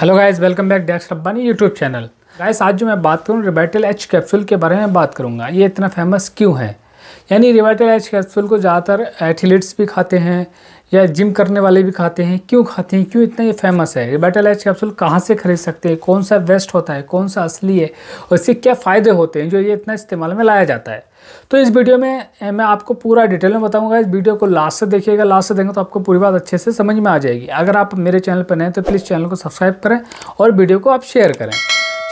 hello guys welcome back Dax Rabbani YouTube channel guys आज जो मैं बात करूँ रिबैटल एच कैप्सूल के बारे में बात करूँगा ये इतना फेमस क्यों है यानी रिवाइटलाइज कैप्सूल को ज़्यादातर एथलीट्स भी खाते हैं या जिम करने वाले भी खाते हैं क्यों खाते हैं क्यों इतना ये फेमस है रिवाइटलाइज कैप्सूल कहाँ से खरीद सकते हैं कौन सा वेस्ट होता है कौन सा असली है और इससे क्या फ़ायदे होते हैं जो ये इतना इस्तेमाल में लाया जाता है तो इस वीडियो में मैं आपको पूरा डिटेल में बताऊंगा इस वीडियो को लास्ट से देखिएगा लास्ट से देखेंगे तो आपको पूरी बात अच्छे से समझ में आ जाएगी अगर आप मेरे चैनल पर नए तो प्लीज़ चैनल को सब्सक्राइब करें और वीडियो को आप शेयर करें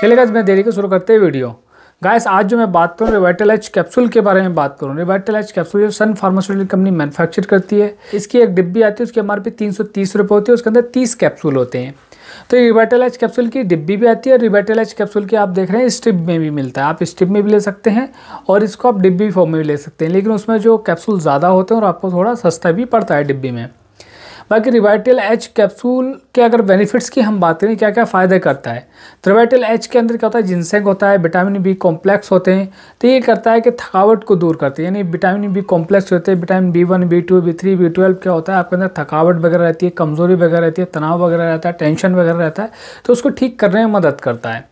चलेगा मैं देरी को शुरू करते हैं वीडियो गाइस आज जो मैं बात करूँ रिवाइटल एच कैप्सूल के बारे में बात करूँ रिवाइटल एच कैप्सूल जो सन फार्मास्यूटिकल कंपनी मैनुफैक्चर करती है इसकी एक डिब्बी आती है उसकी एम आर पी तीन सौ तीस रुपये होती है उसके अंदर तीस कैप्सूल होते हैं तो रिवाइटल एच कैप्सूल की डिब्बी भी आती है और रिवाइटल एच कैप्सूल की आप देख रहे हैं स्ट्रिप में भी मिलता है आप स्ट्रिप में भी ले सकते हैं और इसको आप डिब्बी फॉर्म में भी ले सकते हैं लेकिन उसमें जो कैप्सूल ज़्यादा होते हैं और आपको थोड़ा सस्ता भी पड़ता है डिब्बी में बाकी रिवाइटल एच कैप्सूल के अगर बेनिफिट्स की हम बात करें क्या क्या फ़ायदे करता है तो रिवाइटल एच के अंदर क्या होता है जिनसेंग होता है विटामिन बी कॉम्प्लेक्स होते हैं तो ये करता है कि थकावट को दूर करते हैं यानी विटामिन बी कॉम्प्लेक्स होते हैं vitamin B one B two B three B twelve क्या होता है आपके अंदर थकावट वगैरह रहती है कमज़ोरी वगैरह रहती है तनाव वगैरह रहता है टेंशन वगैरह रहता है तो उसको ठीक करने में मदद करता है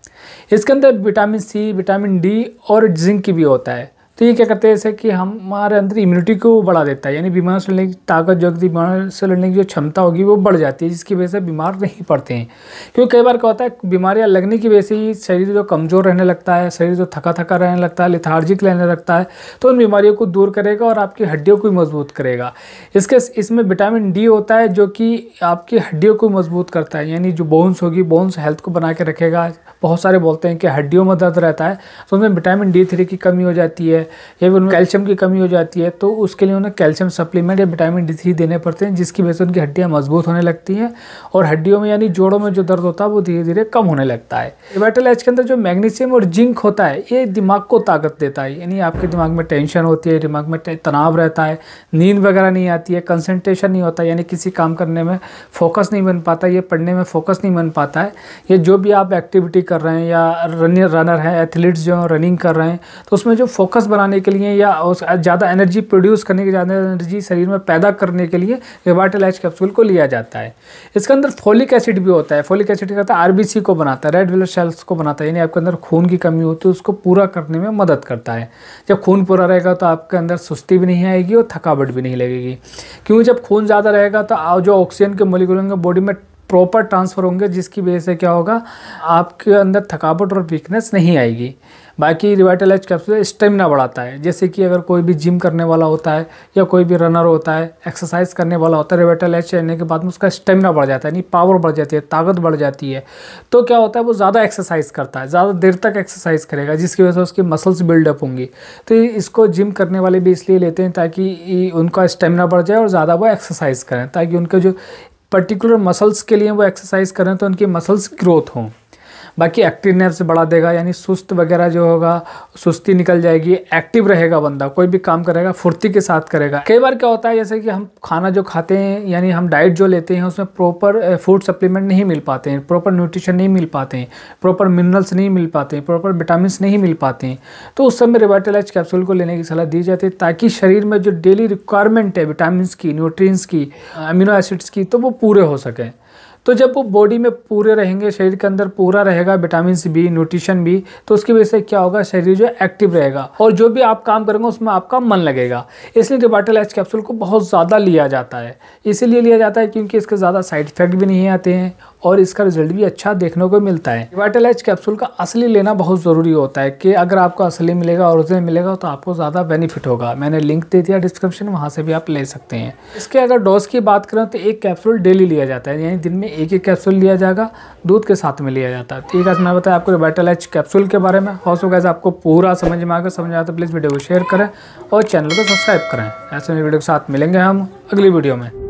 इसके अंदर विटामिन सी विटामिन डी और जिंक भी होता है तो ये क्या करते हैं ऐसे कि हमारे अंदर इम्यूनिटी को बढ़ा देता है यानी बीमार से लड़ने की ताकत जो होती बीमार से लड़ने की जो क्षमता होगी वो बढ़ जाती है जिसकी वजह से बीमार नहीं पड़ते हैं क्योंकि कई बार क्या होता है बीमारियाँ लगने की वजह से ही शरीर जो कमज़ोर रहने लगता है शरीर जो थका थका रहने लगता है लिथार्जिक रहने लगता है तो उन बीमारियों को दूर करेगा और आपकी हड्डियों को मजबूत करेगा इसके इसमें विटामिन डी होता है जो कि आपकी हड्डियों को मजबूत करता है यानी जो बोन्स होगी बोन्स हेल्थ को बना के रखेगा बहुत सारे बोलते हैं कि हड्डियों में दर्द रहता है तो उनमें विटामिन डी थ्री की कमी हो जाती है या फिर उनमें कैल्शियम की कमी हो जाती है तो उसके लिए उन्हें कैल्शियम सप्लीमेंट या विटामिन डी थ्री देने पड़ते हैं जिसकी वजह से उनकी हड्डियाँ मजबूत होने लगती हैं और हड्डियों में यानी जोड़ों में जो दर्द होता है वो धीरे धीरे कम होने लगता है वाइटल एच के अंदर जो मैग्नीशियम और जिंक होता है ये दिमाग को ताकत देता है यानी आपके दिमाग में टेंशन होती है दिमाग में तनाव रहता है नींद वगैरह नहीं आती है कंसनट्रेशन नहीं होता यानी किसी काम करने में फोकस नहीं बन पाता ये पढ़ने में फोकस नहीं बन पाता है ये जो भी आप एक्टिविटी कर रहे हैं या रनर रनर हैं एथलीट्स जो हैं रनिंग कर रहे हैं तो उसमें जो फोकस बनाने के लिए या ज़्यादा एनर्जी प्रोड्यूस करने के ज़्यादा एनर्जी शरीर में पैदा करने के लिए रिवाटलाइज कैप्सूल को लिया जाता है इसके अंदर फोलिक एसिड भी होता है फोलिक एसिड क्या होता है आर को बनाता है रेड ब्लड सेल्स को बनाता है यानी आपके अंदर खून की कमी होती है उसको पूरा करने में मदद करता है जब खून पूरा रहेगा तो आपके अंदर सुस्ती भी नहीं आएगी और थकावट भी नहीं लगेगी क्योंकि जब खून ज़्यादा रहेगा तो जो ऑक्सीजन के मोलिकुल बॉडी में प्रॉपर ट्रांसफ़र होंगे जिसकी वजह से क्या होगा आपके अंदर थकावट और वीकनेस नहीं आएगी बाकी रिवाइटलाइज कैप्सूल स्टेमिना बढ़ाता है जैसे कि अगर कोई भी जिम करने वाला होता है या कोई भी रनर होता है एक्सरसाइज करने वाला होता है रिवाइटलाइज करने के बाद में उसका स्टेमिना बढ़ जाता है यानी पावर बढ़ जाती है ताकत बढ़ जाती है तो क्या होता है वो ज़्यादा एक्सरसाइज करता है ज़्यादा देर तक एक्सरसाइज करेगा जिसकी वजह से उसकी मसल्स बिल्डअप होंगी तो इसको जिम करने वाले भी इसलिए लेते हैं ताकि उनका स्टेमिना बढ़ जाए और ज़्यादा वो एक्सरसाइज करें ताकि उनके जो पर्टिकुलर मसल्स के लिए वो एक्सरसाइज करें तो उनकी मसल्स ग्रोथ हों बाकी एक्टिवनेस बढ़ा देगा यानी सुस्त वगैरह जो होगा सुस्ती निकल जाएगी एक्टिव रहेगा बंदा कोई भी काम करेगा फुर्ती के साथ करेगा कई बार क्या होता है जैसे कि हम खाना जो खाते हैं यानी हम डाइट जो लेते हैं उसमें प्रॉपर फूड सप्लीमेंट नहीं मिल पाते हैं प्रॉपर न्यूट्रिशन नहीं मिल पाते हैं प्रॉपर मिनरल्स नहीं मिल पाते हैं प्रॉपर विटामिन नहीं मिल पाते हैं तो उस समय रिवाइटलाइज कैप्सूल को लेने की सलाह दी जाती है ताकि शरीर में जो डेली रिक्वायरमेंट है विटामिन की न्यूट्रिएंट्स की अमीनो एसिड्स की तो वो पूरे हो सकें तो जब वो बॉडी में पूरे रहेंगे शरीर के अंदर पूरा रहेगा विटामिन बी न्यूट्रिशन भी तो उसकी वजह से क्या होगा शरीर जो एक्टिव रहेगा और जो भी आप काम करेंगे उसमें आपका मन लगेगा इसलिए रिबाटल एच कैप्सूल को बहुत ज़्यादा लिया जाता है इसीलिए लिया जाता है क्योंकि इसके ज़्यादा साइड इफेक्ट भी नहीं आते हैं और इसका रिजल्ट भी अच्छा देखने को मिलता है रिबाटल एच कैप्सूल का असली लेना बहुत ज़रूरी होता है कि अगर आपको असली मिलेगा और उसे मिलेगा तो आपको ज़्यादा बेनिफिट होगा मैंने लिंक दे दिया डिस्क्रिप्शन वहाँ से भी आप ले सकते हैं इसके अगर डोज की बात करें तो एक कैप्सूल डेली लिया जाता है यानी दिन में में एक एक कैप्सूल लिया जाएगा दूध के साथ में लिया जाता है ठीक है मैं बताया आपको वाइटल एच कैप्सूल के बारे में हाउस हो आपको पूरा समझ में आकर समझ आता तो प्लीज़ वीडियो को शेयर करें और चैनल को सब्सक्राइब करें ऐसे में वीडियो के साथ मिलेंगे हम अगली वीडियो में